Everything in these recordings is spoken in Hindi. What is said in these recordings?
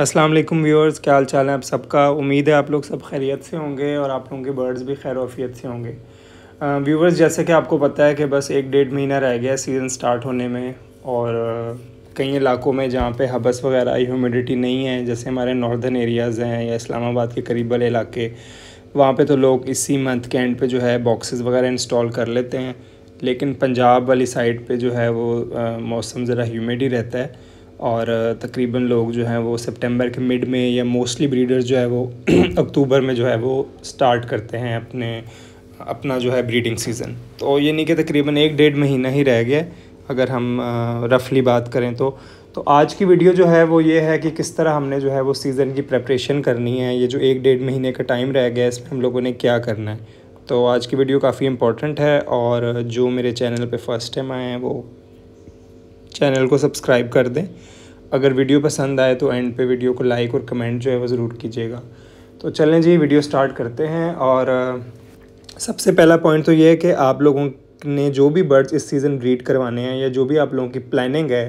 अस्सलाम वालेकुम व्यूअर्स क्या हाल चाल है आप सबका उम्मीद है आप लोग सब खैरियत से होंगे और आप लोगों के बर्ड्स भी खैर वफियत से होंगे व्यूअर्स जैसे कि आपको पता है कि बस एक डेढ़ महीना रह गया सीज़न स्टार्ट होने में और कई इलाकों में जहाँ पे हबस वगैरह ह्यूमिडिटी नहीं है जैसे हमारे नॉर्दर्न एरियाज़ हैं या इस्लामाबाद के करीब वाले इलाके वहाँ पर तो लोग इसी मंथ के एंड पे जो है बॉक्सेस वगैरह इंस्टॉल कर लेते हैं लेकिन पंजाब वाली साइड पे जो है वो मौसम ज़रा ह्यूमिड ही रहता है और तकरीबन लोग जो हैं वो सितंबर के मिड में या मोस्टली ब्रीडर्स जो है वो अक्टूबर में जो है वो स्टार्ट करते हैं अपने अपना जो है ब्रीडिंग सीज़न तो ये नहीं कि तकरीबन एक डेढ़ महीना ही रह गया अगर हम रफली बात करें तो तो आज की वीडियो जो है वो ये है कि किस तरह हमने जो है वो सीज़न की प्रेपरेशन करनी है ये जो एक डेढ़ महीने का टाइम रह गया है इसमें हम लोगों ने क्या करना है तो आज की वीडियो काफ़ी इंपॉर्टेंट है और जो मेरे चैनल पे फर्स्ट टाइम आए हैं वो चैनल को सब्सक्राइब कर दें अगर वीडियो पसंद आए तो एंड पे वीडियो को लाइक और कमेंट जो है वो ज़रूर कीजिएगा तो चलें जी वीडियो स्टार्ट करते हैं और सबसे पहला पॉइंट तो ये है कि आप लोगों ने जो भी बर्ड्स इस सीज़न ब्रीड करवाने हैं या जो भी आप लोगों की प्लानिंग है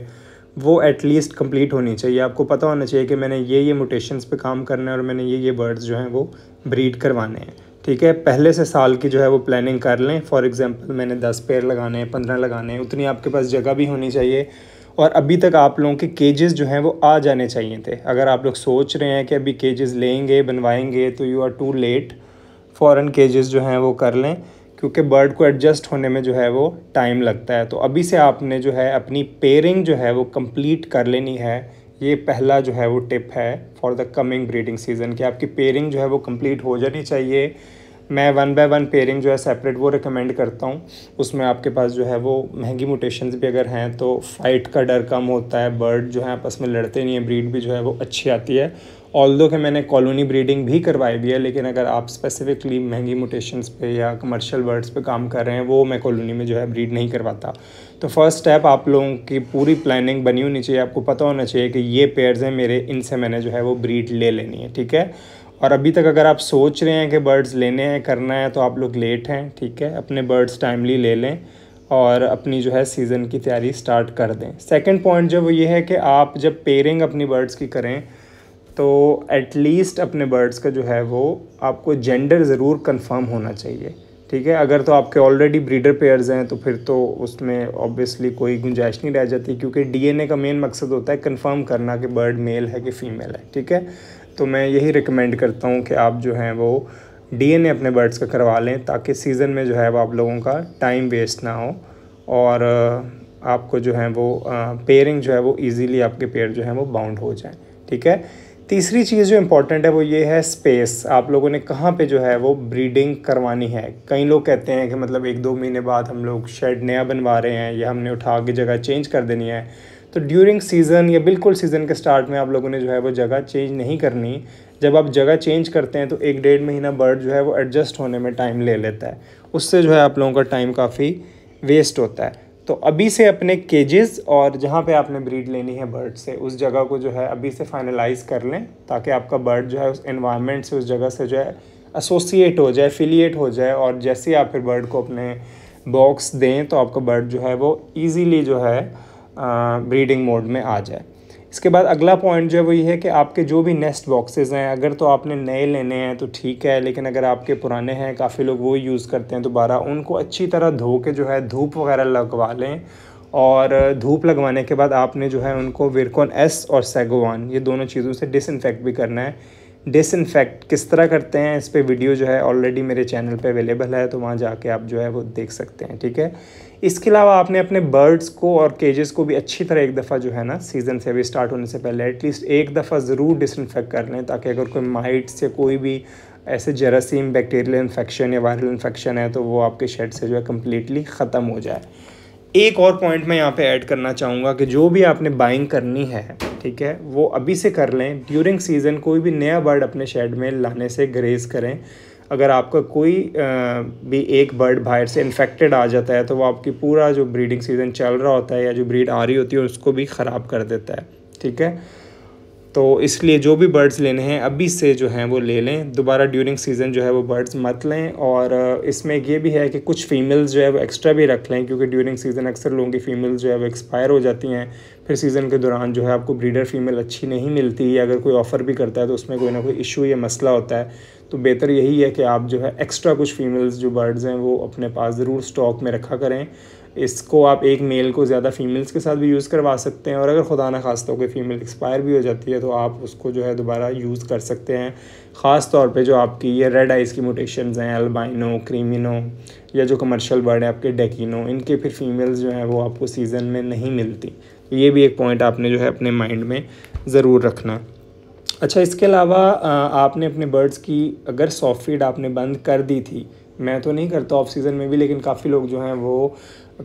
वो एटलीस्ट कंप्लीट होनी चाहिए आपको पता होना चाहिए कि मैंने ये ये म्यूटेशंस पे काम करना है और मैंने ये ये बर्ड्स जो हैं वो ब्रीड करवाने हैं ठीक है पहले से साल की जो है वो प्लानिंग कर लें फॉर एग्ज़ाम्पल मैंने दस पेड़ लगाने हैं पंद्रह लगाने हैं उतनी आपके पास जगह भी होनी चाहिए और अभी तक आप लोगों के केजेस जो हैं वो आ जाने चाहिए थे अगर आप लोग सोच रहे हैं कि अभी केजेस लेंगे बनवाएंगे तो यू आर टू लेट फ़ौरन केजेस जो हैं वो कर लें क्योंकि बर्ड को एडजस्ट होने में जो है वो टाइम लगता है तो अभी से आपने जो है अपनी पेयरिंग जो है वो कम्प्लीट कर लेनी है ये पहला जो है वो टिप है for the coming breeding season कि आपकी पेयरिंग जो है वो कंप्लीट हो जानी चाहिए मैं वन बाय वन पेयरिंग जो है सेपरेट वो रिकमेंड करता हूँ उसमें आपके पास जो है वो महंगी म्यूटेशन भी अगर हैं तो फाइट का डर कम होता है बर्ड जो है आपस में लड़ते नहीं है ब्रीड भी जो है वो अच्छी आती है ऑल दो कि मैंने कॉलोनी ब्रीडिंग भी करवाई भी है लेकिन अगर आप स्पेसिफिकली महंगी म्यूटेशंस पे या कमर्शियल बर्ड्स पे काम कर रहे हैं वो मैं कॉलोनी में जो है ब्रीड नहीं करवाता तो फर्स्ट स्टेप आप लोगों की पूरी प्लानिंग बनी होनी चाहिए आपको पता होना चाहिए कि ये पेयर्स हैं मेरे इनसे मैंने जो है वो ब्रीड ले लेनी है ठीक है और अभी तक अगर आप सोच रहे हैं कि बर्ड्स लेने हैं करना है तो आप लोग लेट हैं ठीक है अपने बर्ड्स टाइमली ले लें और अपनी जो है सीज़न की तैयारी स्टार्ट कर दें सेकेंड पॉइंट जो वो ये है कि आप जब पेयरिंग अपनी बर्ड्स की करें तो एटलीस्ट अपने बर्ड्स का जो है वो आपको जेंडर ज़रूर कन्फर्म होना चाहिए ठीक है अगर तो आपके ऑलरेडी ब्रीडर पेयर्स हैं तो फिर तो उसमें ऑब्वियसली कोई गुंजाइश नहीं रह जाती क्योंकि डीएनए का मेन मकसद होता है कंफर्म करना कि बर्ड मेल है कि फ़ीमेल है ठीक है तो मैं यही रिकमेंड करता हूँ कि आप जो हैं वो डीएनए अपने बर्ड्स का करवा लें ताकि सीज़न में जो है वो आप लोगों का टाइम वेस्ट ना हो और आपको जो है वो पेयरिंग जो है वो ईज़िली आपके पेयर जो हैं वो बाउंड हो जाए ठीक है तीसरी चीज़ जो इम्पॉर्टेंट है वो ये है स्पेस आप लोगों ने कहाँ पे जो है वो ब्रीडिंग करवानी है कई लोग कहते हैं कि मतलब एक दो महीने बाद हम लोग शेड नया बनवा रहे हैं या हमने उठा के जगह चेंज कर देनी है तो ड्यूरिंग सीज़न या बिल्कुल सीज़न के स्टार्ट में आप लोगों ने जो है वो जगह चेंज नहीं करनी जब आप जगह चेंज करते हैं तो एक डेढ़ महीना बर्ड जो है वो एडजस्ट होने में टाइम ले लेता है उससे जो है आप लोगों का टाइम काफ़ी वेस्ट होता है तो अभी से अपने केजेस और जहाँ पे आपने ब्रीड लेनी है बर्ड से उस जगह को जो है अभी से फाइनलाइज कर लें ताकि आपका बर्ड जो है उस एनवायरनमेंट से उस जगह से जो है एसोसिएट हो जाए एफिलिएट हो जाए और जैसे ही आप फिर बर्ड को अपने बॉक्स दें तो आपका बर्ड जो है वो ईजीली जो है ब्रीडिंग मोड में आ जाए इसके बाद अगला पॉइंट जो है वही है कि आपके जो भी नेस्ट बॉक्सेस हैं अगर तो आपने नए लेने हैं तो ठीक है लेकिन अगर आपके पुराने हैं काफ़ी लोग वो यूज़ करते हैं दोबारा उनको अच्छी तरह धो के जो है धूप वगैरह लगवा लें और धूप लगवाने के बाद आपने जो है उनको विरकोन एस और सेगोवान ये दोनों चीज़ों से डिसइनफेक्ट भी करना है डिसइनफेक्ट किस तरह करते हैं इस पर वीडियो जो है ऑलरेडी मेरे चैनल पे अवेलेबल है तो वहाँ जाके आप जो है वो देख सकते हैं ठीक है इसके अलावा आपने अपने बर्ड्स को और केजेस को भी अच्छी तरह एक दफ़ा जो है ना सीज़न से अभी स्टार्ट होने से पहले एटलीस्ट एक दफ़ा ज़रूर डिसइनफेक्ट कर लें ताकि अगर कोई माइट्स या कोई भी ऐसे जरासीम बैक्टीरियल इन्फेक्शन या वायरल इन्फेक्शन है तो वो आपके शेड से जो है कम्प्लीटली ख़त्म हो जाए एक और पॉइंट मैं यहाँ पे ऐड करना चाहूँगा कि जो भी आपने बाइंग करनी है ठीक है वो अभी से कर लें ड्यूरिंग सीज़न कोई भी नया बर्ड अपने शेड में लाने से ग्रेज करें अगर आपका कोई भी एक बर्ड बाहर से इन्फेक्टेड आ जाता है तो वो आपकी पूरा जो ब्रीडिंग सीज़न चल रहा होता है या जो ब्रीड आ रही होती है उसको भी ख़राब कर देता है ठीक है तो इसलिए जो भी बर्ड्स लेने हैं अभी से जो हैं वो ले लें दोबारा ड्यूरिंग सीज़न जो है वो बर्ड्स मत लें और इसमें ये भी है कि कुछ फ़ीमेल्स जो है वो एक्स्ट्रा भी रख लें क्योंकि ड्यूरिंग सीज़न अक्सर लोगों की फ़ीमेल्स जो है वो एक्सपायर हो जाती हैं फिर सीज़न के दौरान जो है आपको ब्रीडर फीमेल अच्छी नहीं मिलती अगर कोई ऑफ़र भी करता है तो उसमें कोई ना कोई इशू या मसला होता है तो बेहतर यही है कि आप जो है एक्स्ट्रा कुछ फीमेल्स जो बर्ड्स हैं वो अपने पास ज़रूर स्टॉक में रखा करें इसको आप एक मेल को ज़्यादा फीमेल्स के साथ भी यूज़ करवा सकते हैं और अगर खुदा ना खास तौर पर फ़ीमेल एक्सपायर भी हो जाती है तो आप उसको जो है दोबारा यूज़ कर सकते हैं ख़ास तौर पे जो आपकी ये रेड आइज़ की मोटेशन हैं अल्बाइनो क्रीमिनो या जो कमर्शियल बर्ड है आपके डेकिनो इनके फिर फीमेल्स जो हैं वो आपको सीज़न में नहीं मिलती ये भी एक पॉइंट आपने जो है अपने माइंड में ज़रूर रखना अच्छा इसके अलावा आपने अपने बर्ड्स की अगर सॉफ्ट फीड आपने बंद कर दी थी मैं तो नहीं करता ऑफ सीज़न में भी लेकिन काफ़ी लोग जो हैं वो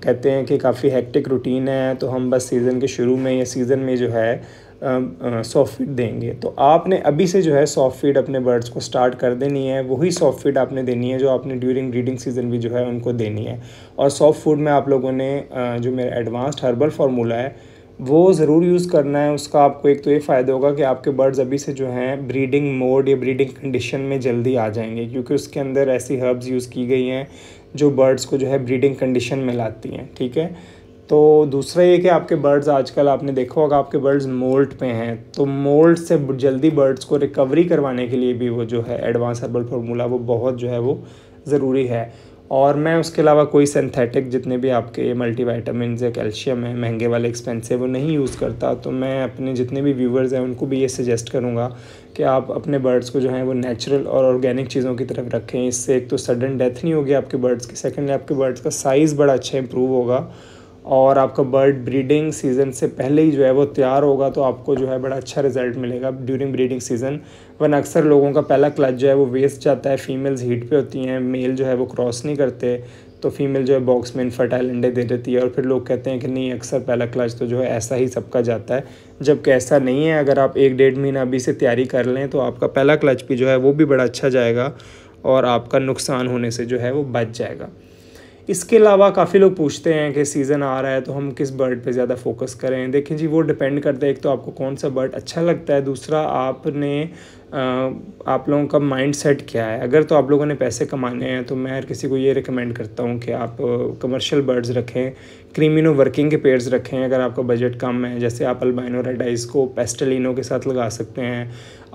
कहते हैं कि काफ़ी हेक्टिक रूटीन है तो हम बस सीज़न के शुरू में या सीज़न में जो है सॉफ्ट फीड देंगे तो आपने अभी से जो है सॉफ्ट फीड अपने बर्ड्स को स्टार्ट कर देनी है वही सॉफ्ट फीड आपने देनी है जो आपने ड्यूरिंग ब्रीडिंग सीज़न भी जो है उनको देनी है और सॉफ्ट फूड में आप लोगों ने जो मेरा एडवांस्ड हर्बल फार्मूला है वो ज़रूर यूज़ करना है उसका आपको एक तो ये फ़ायदा होगा कि आपके बर्ड्स अभी से जो हैं ब्रीडिंग मोड या ब्रीडिंग कंडीशन में जल्दी आ जाएंगे क्योंकि उसके अंदर ऐसी हर्ब्स यूज़ की गई हैं जो बर्ड्स को जो है ब्रीडिंग कंडीशन में लाती हैं ठीक है तो दूसरा ये कि आपके बर्ड्स आजकल आपने देखा होगा आपके बर्ड्स मोल्ट पे हैं तो मोल्ट से जल्दी बर्ड्स को रिकवरी करवाने के लिए भी वो जो है एडवांस हर्बल फार्मूला वो बहुत जो है वो ज़रूरी है और मैं उसके अलावा कोई सिंथेटिक जितने भी आपके मल्टीवाइटामिन या कैल्शियम है महंगे वाले एक्सपेंसिव वो नहीं यूज़ करता तो मैं अपने जितने भी व्यूवर्स हैं उनको भी ये सजेस्ट करूँगा कि आप अपने बर्ड्स को जो है वो नेचुरल और ऑर्गेनिक चीज़ों की तरफ रखें इससे एक तो सडन डेथ नहीं होगी आपके बर्ड्स की सेकेंडली आपके बर्ड्स का साइज़ बड़ा अच्छा इंप्रूव होगा और आपका बर्ड ब्रीडिंग सीज़न से पहले ही जो है वो तैयार होगा तो आपको जो है बड़ा अच्छा रिजल्ट मिलेगा ड्यूरिंग ब्रीडिंग सीज़न वन अक्सर लोगों का पहला क्लच जो है वो वेस्ट जाता है फीमेल्स हीट पे होती हैं मेल जो है वो क्रॉस नहीं करते तो फीमेल जो है बॉक्स में इनफर्टाइल अंडे दे देती है और फिर लोग कहते हैं कि नहीं अक्सर पहला क्लच तो जो है ऐसा ही सबका जाता है जबकि ऐसा नहीं है अगर आप एक डेढ़ महीना अभी से तैयारी कर लें तो आपका पहला क्लच भी जो है वो भी बड़ा अच्छा जाएगा और आपका नुकसान होने से जो है वो बच जाएगा इसके अलावा काफ़ी लोग पूछते हैं कि सीज़न आ रहा है तो हम किस बर्ड पे ज़्यादा फोकस करें देखें जी वो डिपेंड करता है एक तो आपको कौन सा बर्ड अच्छा लगता है दूसरा आपने आप लोगों का माइंड सेट क्या है अगर तो आप लोगों ने पैसे कमाने हैं तो मैं हर किसी को ये रिकमेंड करता हूँ कि आप कमर्शियल बर्ड्स रखें क्रीमिनो वर्किंग के पेयर्स रखें अगर आपका बजट कम है जैसे आप अल्बाइनो रेडाइस को पेस्टलिनो के साथ लगा सकते हैं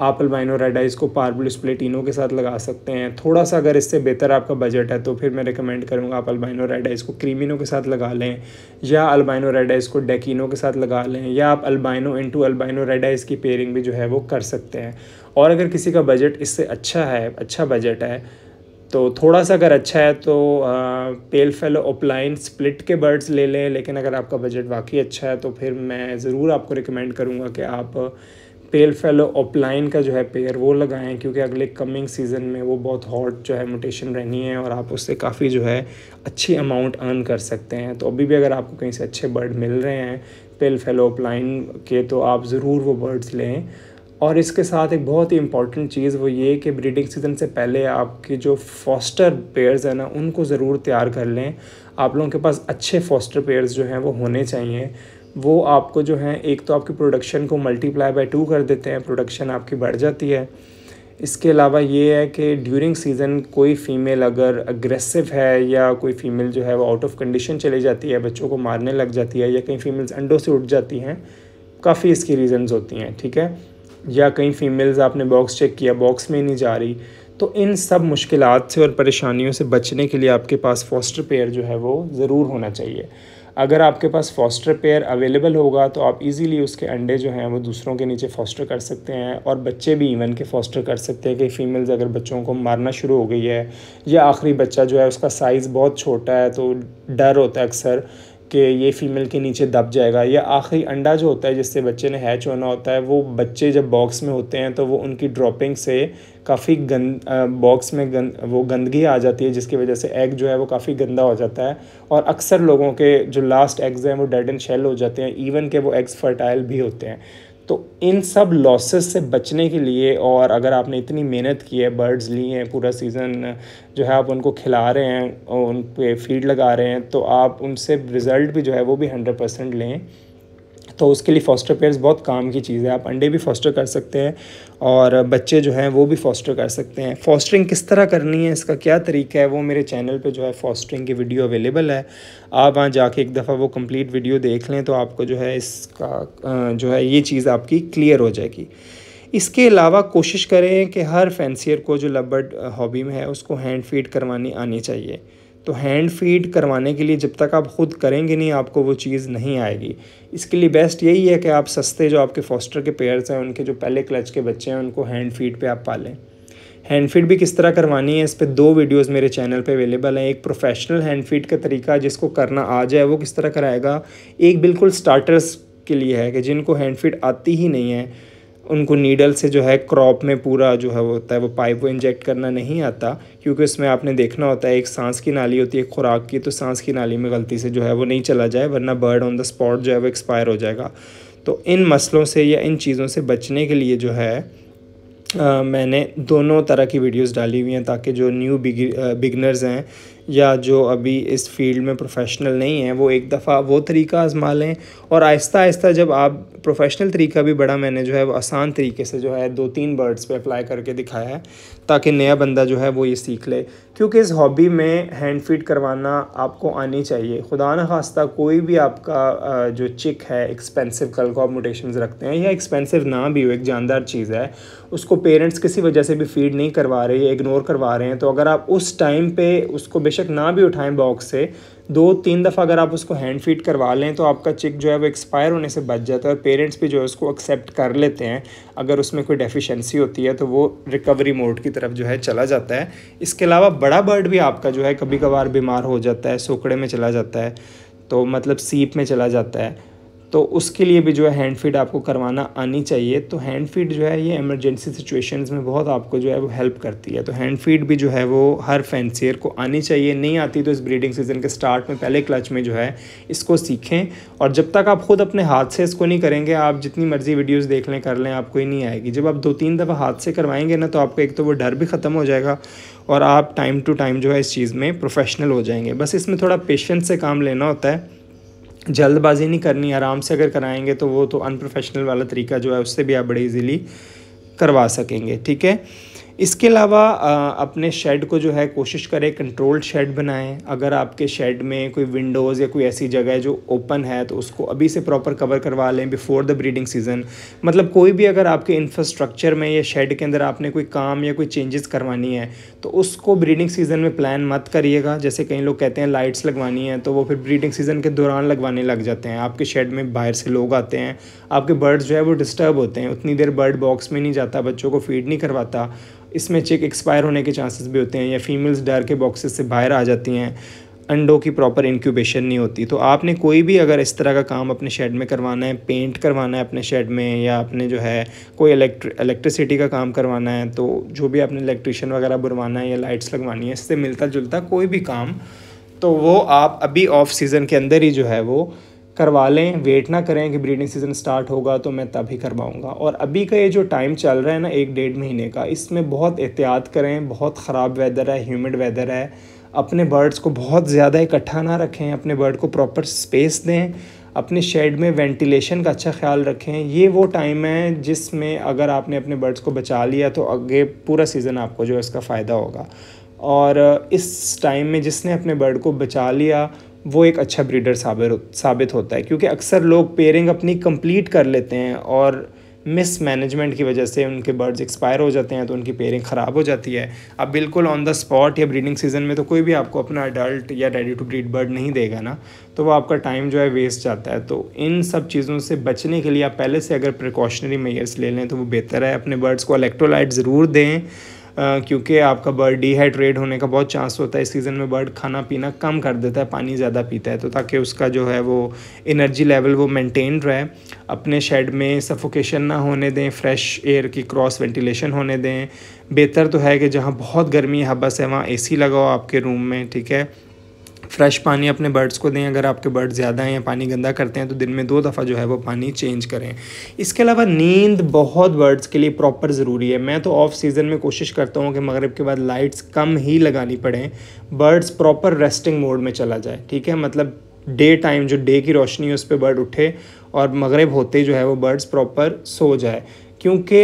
आप अल्बाइनो रेडाइस को पार्बुलस्प्लेटिनो के साथ लगा सकते हैं थोड़ा सा अगर इससे बेहतर आपका बजट है तो फिर मैं रिकमेंड करूँगा आप अल्बाइनो रेडाइस को क्रीमिनो के साथ लगा लें या अल्बाइनो रेडाइस को डेकिनो के साथ लगा लें या आप अल्बाइनो इंटू अल्बाइनो रेडाइस की पेयरिंग भी जो है वो कर सकते हैं और अगर किसी का बजट इससे अच्छा है अच्छा बजट है तो थोड़ा सा अगर अच्छा है तो पेल फेलो ओपलाइन स्प्लिट के बर्ड्स ले लें लेकिन अगर आपका बजट वाकई अच्छा है तो फिर मैं ज़रूर आपको रिकमेंड करूँगा कि आप पेल फेलो ओपलाइन का जो है पेयर वो लगाएं क्योंकि अगले कमिंग सीज़न में वो बहुत हॉट जो है मोटेशन रहनी है और आप उससे काफ़ी जो है अच्छी अमाउंट अर्न कर सकते हैं तो अभी भी अगर आपको कहीं से अच्छे बर्ड मिल रहे हैं पेल फेलो ओपलाइन के तो आप ज़रूर वो बर्ड्स लें और इसके साथ एक बहुत ही इंपॉर्टेंट चीज़ वो ये कि ब्रीडिंग सीज़न से पहले आपके जो फॉस्टर पेयर्स हैं ना उनको ज़रूर तैयार कर लें आप लोगों के पास अच्छे फॉस्टर पेयर्स जो हैं वो होने चाहिए वो आपको जो है एक तो आपकी प्रोडक्शन को मल्टीप्लाई बाय टू कर देते हैं प्रोडक्शन आपकी बढ़ जाती है इसके अलावा ये है कि ड्यूरिंग सीज़न कोई फ़ीमेल अगर अग्रेसिव है या कोई फ़ीमेल जो है वो आउट ऑफ कंडीशन चली जाती है बच्चों को मारने लग जाती है या कई फ़ीमेल्स अंडों से उठ जाती हैं काफ़ी इसकी रीज़न्स होती हैं ठीक है या कहीं फ़ीमेल्स आपने बॉक्स चेक किया बॉक्स में नहीं जा रही तो इन सब मुश्किल से और परेशानियों से बचने के लिए आपके पास फॉस्टर पेयर जो है वो ज़रूर होना चाहिए अगर आपके पास फॉस्टर पेयर अवेलेबल होगा तो आप इजीली उसके अंडे जो हैं वो दूसरों के नीचे फॉस्टर कर सकते हैं और बच्चे भी इवन के फॉस्टर कर सकते हैं कि फ़ीमेल्स अगर बच्चों को मारना शुरू हो गई है या आखिरी बच्चा जो है उसका साइज़ बहुत छोटा है तो डर होता है अक्सर कि ये फीमेल के नीचे दब जाएगा या आखिरी अंडा जो होता है जिससे बच्चे ने हैच होना होता है वो बच्चे जब बॉक्स में होते हैं तो वो उनकी ड्रॉपिंग से काफ़ी गंद बॉक्स में गंद वो गंदगी आ जाती है जिसकी वजह से एग जो है वो काफ़ी गंदा हो जाता है और अक्सर लोगों के जो लास्ट एग्स हैं वो डेड एंड शेल हो जाते हैं इवन के वो एग्स फर्टाइल भी होते हैं तो इन सब लॉसेस से बचने के लिए और अगर आपने इतनी मेहनत की है बर्ड्स ली हैं पूरा सीज़न जो है आप उनको खिला रहे हैं उन पे फीड लगा रहे हैं तो आप उनसे रिज़ल्ट भी जो है वो भी हंड्रेड परसेंट लें तो उसके लिए फॉस्टर पेयर्स बहुत काम की चीज़ है आप अंडे भी फॉस्टर कर सकते हैं और बच्चे जो हैं वो भी फॉस्टर कर सकते हैं फॉस्टरिंग किस तरह करनी है इसका क्या तरीका है वो मेरे चैनल पे जो है फॉस्टरिंग की वीडियो अवेलेबल है आप वहाँ जाके एक दफ़ा वो कंप्लीट वीडियो देख लें तो आपको जो है इसका जो है ये चीज़ आपकी क्लियर हो जाएगी इसके अलावा कोशिश करें कि हर फैंसियर को जो लबर्ड हॉबी में है उसको हैंड फीड करवानी आनी चाहिए तो हैंड फीड करवाने के लिए जब तक आप ख़ुद करेंगे नहीं आपको वो चीज़ नहीं आएगी इसके लिए बेस्ट यही है कि आप सस्ते जो आपके फॉस्टर के पेयर्स हैं उनके जो पहले क्लच के बच्चे हैं उनको हैंड फीड पर आप पालें हैंड फीड भी किस तरह करवानी है इस पर दो वीडियोस मेरे चैनल पे अवेलेबल हैं एक प्रोफेशनल हैंड फीड का तरीका जिसको करना आ जाए वो किस तरह कराएगा एक बिल्कुल स्टार्टर्स के लिए है कि जिनको हैंड फीड आती ही नहीं है उनको नीडल से जो है क्रॉप में पूरा जो है वो होता है वो पाइप वो इंजेक्ट करना नहीं आता क्योंकि उसमें आपने देखना होता है एक सांस की नाली होती है खुराक की तो सांस की नाली में गलती से जो है वो नहीं चला जाए वरना बर्ड ऑन द स्पॉट जो है वो एक्सपायर हो जाएगा तो इन मसलों से या इन चीज़ों से बचने के लिए जो है आ, मैंने दोनों तरह की वीडियोस डाली हुई हैं ताकि जो न्यू बिगनर्स हैं या जो अभी इस फील्ड में प्रोफेशनल नहीं है वो एक दफ़ा वो तरीका आजमा लें और आहिस्ता आहिस्ता जब आप प्रोफेशनल तरीका भी बड़ा मैंने जो है वो आसान तरीके से जो है दो तीन बर्ड्स पे अप्लाई करके दिखाया है ताकि नया बंदा जो है वो ये सीख ले क्योंकि इस हॉबी में हैंड फीड करवाना आपको आनी चाहिए खुदा न खास्ता कोई भी आपका जो चिक है एक्सपेंसिव कल को रखते हैं या एक्सपेंसिव ना भी हो एक जानदार चीज़ है उसको पेरेंट्स किसी वजह से भी फीड नहीं करवा रहे इग्नोर करवा रहे हैं तो अगर आप उस टाइम पर उसको बेशक ना भी उठाएं बॉक्स से दो तीन दफ़ा अगर आप उसको हैंड फीड करवा लें तो आपका चिक जो है वो एक्सपायर होने से बच जाता है और पेरेंट्स भी जो है उसको एक्सेप्ट कर लेते हैं अगर उसमें कोई डेफिशिएंसी होती है तो वो रिकवरी मोड की तरफ जो है चला जाता है इसके अलावा बड़ा बर्ड भी आपका जो है कभी कभार बीमार हो जाता है सोकड़े में चला जाता है तो मतलब सीप में चला जाता है तो उसके लिए भी जो है हैंड फीड आपको करवाना आनी चाहिए तो हैंड फीड जो है ये इमरजेंसी सिचुएशंस में बहुत आपको जो है वो हेल्प करती है तो हैंड फीड भी जो है वो हर फैंसियर को आनी चाहिए नहीं आती तो इस ब्रीडिंग सीजन के स्टार्ट में पहले क्लच में जो है इसको सीखें और जब तक आप खुद अपने हाथ से इसको नहीं करेंगे आप जितनी मर्जी वीडियोज़ देख लें कर लें आपको ही नहीं आएगी जब आप दो तीन दफ़ा हाथ से करवाएंगे ना तो आपका एक तो वो डर भी ख़त्म हो जाएगा और आप टाइम टू टाइम जो है इस चीज़ में प्रोफेशनल हो जाएंगे बस इसमें थोड़ा पेशेंस से काम लेना होता है जल्दबाजी नहीं करनी आराम से अगर कराएंगे तो वो तो अनप्रोफेशनल वाला तरीका जो है उससे भी आप बड़े इजीली करवा सकेंगे ठीक है इसके अलावा अपने शेड को जो है कोशिश करें कंट्रोल्ड शेड बनाएं अगर आपके शेड में कोई विंडोज़ या कोई ऐसी जगह जो ओपन है तो उसको अभी से प्रॉपर कवर करवा लें बिफोर द ब्रीडिंग सीज़न मतलब कोई भी अगर आपके इंफ्रास्ट्रक्चर में या शेड के अंदर आपने कोई काम या कोई चेंजेस करवानी है तो उसको ब्रीडिंग सीज़न में प्लान मत करिएगा जैसे कई लोग कहते हैं लाइट्स लगवानी है तो वो फिर ब्रीडिंग सीज़न के दौरान लगवाने लग जाते हैं आपके शेड में बाहर से लोग आते हैं आपके बर्ड्स जो है वो डिस्टर्ब होते हैं उतनी देर बर्ड बॉक्स में नहीं जाता बच्चों को फीड नहीं करवाता इसमें चेक एक्सपायर होने के चांसेस भी होते हैं या फीमेल्स डर के बॉक्सेस से बाहर आ जाती हैं अंडों की प्रॉपर इंक्यूबेशन नहीं होती तो आपने कोई भी अगर इस तरह का काम अपने शेड में करवाना है पेंट करवाना है अपने शेड में या अपने जो है कोई इलेक्ट्रिसिटी का काम करवाना है तो जो भी आपने इलेक्ट्रिशियन वगैरह बुलवाना है या लाइट्स लगवानी है इससे मिलता जुलता कोई भी काम तो वो आप अभी ऑफ सीज़न के अंदर ही जो है वो करवा लें वेट ना करें कि ब्रीडिंग सीज़न स्टार्ट होगा तो मैं तभी करवाऊँगा और अभी का ये जो टाइम चल रहा है ना एक डेढ़ महीने का इसमें बहुत एहतियात करें बहुत ख़राब वेदर है ह्यूमिड वेदर है अपने बर्ड्स को बहुत ज़्यादा इकट्ठा ना रखें अपने बर्ड को प्रॉपर स्पेस दें अपने शेड में वेंटिलेशन का अच्छा ख्याल रखें ये वो टाइम है जिसमें अगर आपने अपने बर्ड्स को बचा लिया तो आगे पूरा सीज़न आपको जो है इसका फ़ायदा होगा और इस टाइम में जिसने अपने बर्ड को बचा लिया वो एक अच्छा ब्रीडर साबित होता है क्योंकि अक्सर लोग पेयरिंग अपनी कंप्लीट कर लेते हैं और मिस मैनेजमेंट की वजह से उनके बर्ड्स एक्सपायर हो जाते हैं तो उनकी पेयरिंग ख़राब हो जाती है अब बिल्कुल ऑन द स्पॉट या ब्रीडिंग सीजन में तो कोई भी आपको अपना अडल्ट या रेडी टू ब्रीड बर्ड नहीं देगा ना तो वो आपका टाइम जो है वेस्ट जाता है तो इन सब चीज़ों से बचने के लिए आप पहले से अगर प्रिकॉशनरी मेयर्स ले लें तो वो बेहतर है अपने बर्ड्स को अलेक्ट्रोलाइट ज़रूर दें क्योंकि आपका बर्ड डिहाइड्रेट होने का बहुत चांस होता है इस सीज़न में बर्ड खाना पीना कम कर देता है पानी ज़्यादा पीता है तो ताकि उसका जो है वो एनर्जी लेवल वो मेनटेन रहे अपने शेड में सफोकेशन ना होने दें फ्रेश एयर की क्रॉस वेंटिलेशन होने दें बेहतर तो है कि जहाँ बहुत गर्मी हबस है वहाँ ए लगाओ आपके रूम में ठीक है फ्रेश पानी अपने बर्ड्स को दें अगर आपके बर्ड ज़्यादा हैं या पानी गंदा करते हैं तो दिन में दो दफ़ा जो है वो पानी चेंज करें इसके अलावा नींद बहुत बर्ड्स के लिए प्रॉपर ज़रूरी है मैं तो ऑफ सीज़न में कोशिश करता हूँ कि मगरब के बाद लाइट्स कम ही लगानी पड़ें बर्ड्स प्रॉपर रेस्टिंग मोड में चला जाए ठीक है मतलब डे टाइम जो डे की रोशनी है उस पर बर्ड उठे और मगरब होते जो है वो बर्ड्स प्रॉपर सो जाए क्योंकि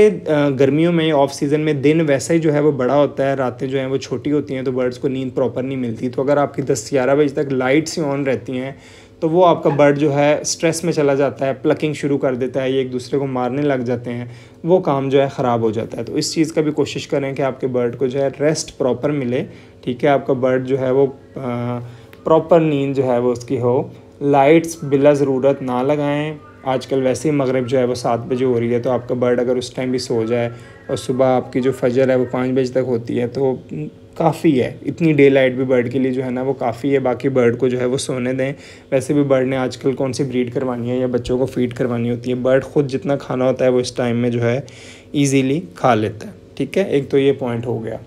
गर्मियों में ऑफ सीज़न में दिन वैसे ही जो है वो बड़ा होता है रातें जो हैं वो छोटी होती हैं तो बर्ड्स को नींद प्रॉपर नहीं मिलती तो अगर आपकी दस ग्यारह बजे तक लाइट्स ही ऑन रहती हैं तो वो आपका बर्ड जो है स्ट्रेस में चला जाता है प्लकिंग शुरू कर देता है ये एक दूसरे को मारने लग जाते हैं वो काम जो है ख़राब हो जाता है तो इस चीज़ का भी कोशिश करें कि आपके बर्ड को जो है रेस्ट प्रॉपर मिले ठीक है आपका बर्ड जो है वो प्रॉपर नींद जो है वो उसकी हो लाइट्स बिला ज़रूरत ना लगाएं आजकल वैसे ही मगरब जो है वो सात बजे हो रही है तो आपका बर्ड अगर उस टाइम भी सो जाए और सुबह आपकी जो फजर है वो पाँच बजे तक होती है तो काफ़ी है इतनी डे लाइट भी बर्ड के लिए जो है ना वो काफ़ी है बाकी बर्ड को जो है वो सोने दें वैसे भी बर्ड ने आजकल कौन सी ब्रीड करवानी है या बच्चों को फीड करवानी होती है बर्ड ख़ुद जितना खाना होता है वो इस टाइम में जो है ईज़िली खा लेता है ठीक है एक तो ये पॉइंट हो गया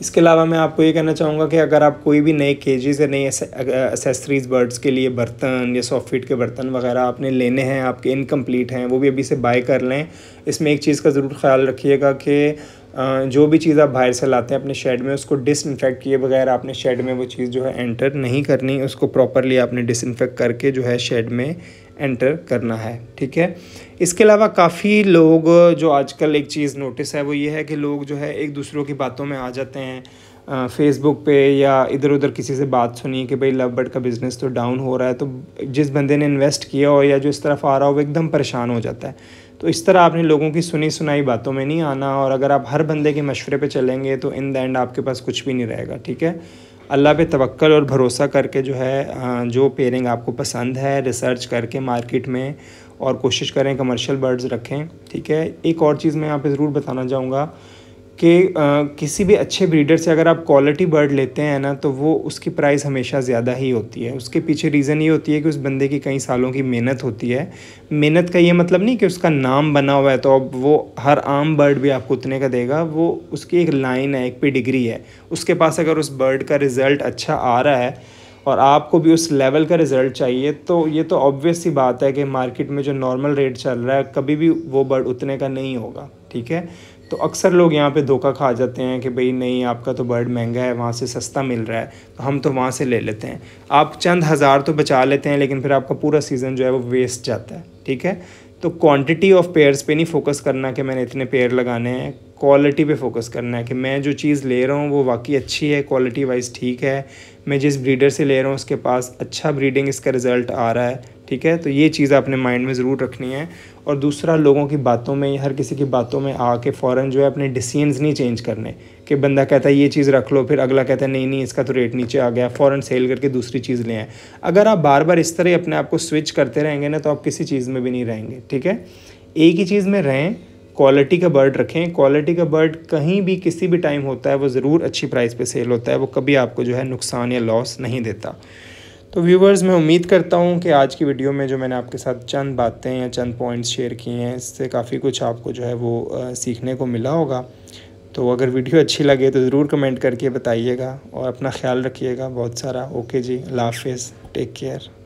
इसके अलावा मैं आपको ये कहना चाहूँगा कि अगर आप कोई भी नए केजेस या नई एसेसरीज़ बर्ड्स के लिए बर्तन या सॉफ्टफिट के बर्तन वगैरह आपने लेने हैं आपके इनकम्प्लीट हैं वो भी अभी से बाय कर लें इसमें एक चीज़ का ज़रूर ख्याल रखिएगा कि जो भी चीज़ आप बाहर से लाते हैं अपने शेड में उसको डिसइनफेक्ट किए बगैर आपने शेड में वो चीज़ जो है एंटर नहीं करनी उसको प्रॉपरली आपने डिसइनफेक्ट करके जो है शेड में एंटर करना है ठीक है इसके अलावा काफ़ी लोग जो आजकल एक चीज़ नोटिस है वो ये है कि लोग जो है एक दूसरों की बातों में आ जाते हैं फेसबुक पे या इधर उधर किसी से बात सुनी कि भाई लव बर्ड का बिज़नेस तो डाउन हो रहा है तो जिस बंदे ने इन्वेस्ट किया हो या जो इस तरफ आ रहा हो वो एकदम परेशान हो जाता है तो इस तरह आपने लोगों की सुनी सुनाई बातों में नहीं आना और अगर आप हर बंदे के मशवरे पे चलेंगे तो इन द एंड आपके पास कुछ भी नहीं रहेगा ठीक है अल्लाह पे तवक्ल और भरोसा करके जो है जो पेयरिंग आपको पसंद है रिसर्च करके मार्केट में और कोशिश करें कमर्शियल बर्ड्स रखें ठीक है एक और चीज़ मैं यहाँ पे ज़रूर बताना चाहूँगा कि किसी भी अच्छे ब्रीडर से अगर आप क्वालिटी बर्ड लेते हैं ना तो वो उसकी प्राइस हमेशा ज़्यादा ही होती है उसके पीछे रीज़न ये होती है कि उस बंदे की कई सालों की मेहनत होती है मेहनत का ये मतलब नहीं कि उसका नाम बना हुआ है तो अब वो हर आम बर्ड भी आपको उतने का देगा वो उसकी एक लाइन है एक पे डिग्री है उसके पास अगर उस बर्ड का रिज़ल्ट अच्छा आ रहा है और आपको भी उस लेवल का रिज़ल्ट चाहिए तो ये तो ऑब्वियस ही बात है कि मार्केट में जो नॉर्मल रेट चल रहा है कभी भी वो बर्ड उतने का नहीं होगा ठीक है तो अक्सर लोग यहाँ पे धोखा खा जाते हैं कि भाई नहीं आपका तो बर्ड महंगा है वहाँ से सस्ता मिल रहा है तो हम तो वहाँ से ले लेते हैं आप चंद हज़ार तो बचा लेते हैं लेकिन फिर आपका पूरा सीज़न जो है वो वेस्ट जाता है ठीक है तो क्वांटिटी ऑफ पेयर्स पे नहीं फोकस करना कि मैंने इतने पेयर लगाने हैं क्वालिटी पे फोकस करना है कि मैं जो चीज़ ले रहा हूँ वो वाकई अच्छी है क्वालिटी वाइज ठीक है मैं जिस ब्रीडर से ले रहा हूँ उसके पास अच्छा ब्रीडिंग इसका रिज़ल्ट आ रहा है ठीक है तो ये चीज़ आपने माइंड में ज़रूर रखनी है और दूसरा लोगों की बातों में हर किसी की बातों में आके फ़ौरन जो है अपने डिसीजनस नहीं चेंज करने कि बंदा कहता है ये चीज़ रख लो फिर अगला कहता है नहीं नहीं इसका तो रेट नीचे आ गया फ़ौर सेल करके दूसरी चीज़ ले आए अगर आप बार बार इस तरह अपने आप को स्विच करते रहेंगे ना तो आप किसी चीज़ में भी नहीं रहेंगे ठीक है एक ही चीज़ में रहें क्वालिटी का बर्ड रखें क्वालिटी का बर्ड कहीं भी किसी भी टाइम होता है वो ज़रूर अच्छी प्राइस पे सेल होता है वो कभी आपको जो है नुकसान या लॉस नहीं देता तो व्यूवर्स मैं उम्मीद करता हूँ कि आज की वीडियो में जो मैंने आपके साथ चंद बातें या चंद पॉइंट्स शेयर किए हैं इससे काफ़ी कुछ आपको जो है वो सीखने को मिला होगा तो अगर वीडियो अच्छी लगे तो ज़रूर कमेंट करके बताइएगा और अपना ख्याल रखिएगा बहुत सारा ओके जी अल्लाह हाफिज़ टेक केयर